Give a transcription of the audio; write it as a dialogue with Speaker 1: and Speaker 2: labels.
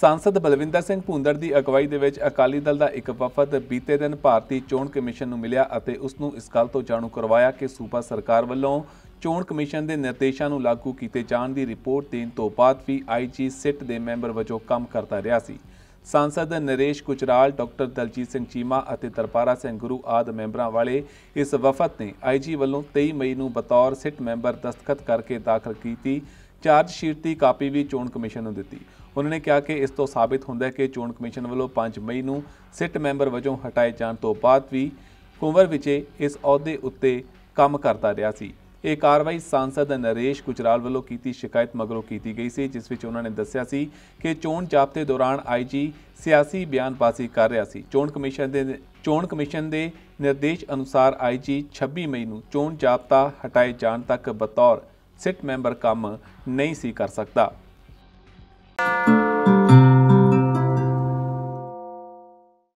Speaker 1: ਸਾਂਸਦ ਬਲਵਿੰਦਰ ਸਿੰਘ ਭੁੰਦਰ ਦੀ ਅਗਵਾਈ ਦੇ ਵਿੱਚ ਅਕਾਲੀ ਦਲ ਦਾ ਇੱਕ ਵਫਦ ਬੀਤੇ ਦਿਨ ਭਾਰਤੀ ਚੋਣ ਕਮਿਸ਼ਨ ਨੂੰ ਮਿਲਿਆ ਅਤੇ ਉਸ ਨੂੰ ਇਸ ਗੱਲ ਤੋਂ ਜਾਣੂ ਕਰਵਾਇਆ ਕਿ ਸੂਬਾ ਸਰਕਾਰ ਵੱਲੋਂ ਚੋਣ ਕਮਿਸ਼ਨ ਦੇ ਨਿਰਦੇਸ਼ਾਂ ਨੂੰ ਲਾਗੂ ਕੀਤੇ ਜਾਣ ਦੀ ਰਿਪੋਰਟ ਦੇਣ ਤੋਂ ਬਾਅਦ ਵੀ ਆਈਜੀ ਸਿੱਟ ਦੇ ਮੈਂਬਰ ਵਜੋਂ ਕੰਮ ਕਰਦਾ ਰਿਹਾ ਸੀ ਸਾਂਸਦ ਨਰੇਸ਼ ਕੁਚਰਾਲ ਡਾਕਟਰ ਦਲਜੀਤ ਸਿੰਘ ਚੀਮਾ ਅਤੇ ਤਰਪਾਰਾ ਸਿੰਘ ਗੁਰੂ ਆਦ ਮੈਂਬਰਾਂ ਵਾਲੇ ਇਸ ਵਫਦ ਨੇ ਆਈਜੀ ਵੱਲੋਂ 23 ਮਈ ਨੂੰ ਬਤੌਰ ਸਿੱਟ ਮੈਂਬਰ ਦਸਤਖਤ ਕਰਕੇ ਦਾਖਲ ਕੀਤੀ ਚਾਰਜ ਸ਼ੀਟ ਦੀ ਕਾਪੀ ਵੀ ਚੋਣ ਕਮਿਸ਼ਨ ਨੂੰ ਦਿੱਤੀ ਉਹਨਾਂ ਨੇ ਕਿਹਾ ਕਿ ਇਸ ਤੋਂ ਸਾਬਿਤ ਹੁੰਦਾ ਹੈ ਕਿ ਚੋਣ ਕਮਿਸ਼ਨ ਵੱਲੋਂ 5 ਮਈ ਨੂੰ ਸਿੱਟ ਮੈਂਬਰ ਵਜੋਂ ਹਟਾਏ ਜਾਣ ਤੋਂ ਬਾਅਦ ਵੀ ਕੁੰਵਰ ਵਿਚੇ ਇਸ ਅਹੁਦੇ ਉੱਤੇ ਕੰਮ ਕਰਦਾ ਰਿਹਾ ਸੀ ਇਹ ਕਾਰਵਾਈ ਸੰਸਦ ਨਰੇਸ਼ ਗੁਜਰਾਲ ਵੱਲੋਂ ਕੀਤੀ ਸ਼ਿਕਾਇਤ ਮਗਰੋਂ ਕੀਤੀ ਗਈ ਸੀ ਜਿਸ ਵਿੱਚ ਉਹਨਾਂ ਨੇ ਦੱਸਿਆ ਸੀ ਕਿ ਚੋਣ ਜਾਬਤੇ ਦੌਰਾਨ ਆਈਜੀ ਸਿਆਸੀ ਬਿਆਨਬਾਜ਼ੀ ਕਰ ਰਿਹਾ ਸੀ ਚੋਣ ਕਮਿਸ਼ਨ ਦੇ ਚੋਣ ਕਮਿਸ਼ਨ ਦੇ ਨਿਰਦੇਸ਼ ਅਨੁਸਾਰ ਆਈਜੀ 26 ਮਈ ਨੂੰ ਚੋਣ ਜਾਬਤਾ ਹਟਾਏ ਜਾਣ ਤੱਕ ਬਤੌਰ ਸਿਟ ਮੈਂਬਰ ਕੰਮ ਨਹੀਂ ਸੀ ਕਰ ਸਕਦਾ